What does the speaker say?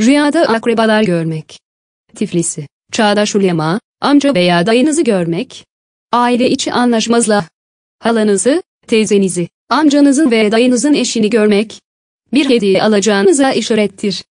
Rüyada akrebalar görmek. Tiflisi, çağdaş ulema, amca veya dayınızı görmek. Aile içi anlaşmazla. Halanızı, teyzenizi, amcanızın ve dayınızın eşini görmek. Bir hediye alacağınıza işarettir.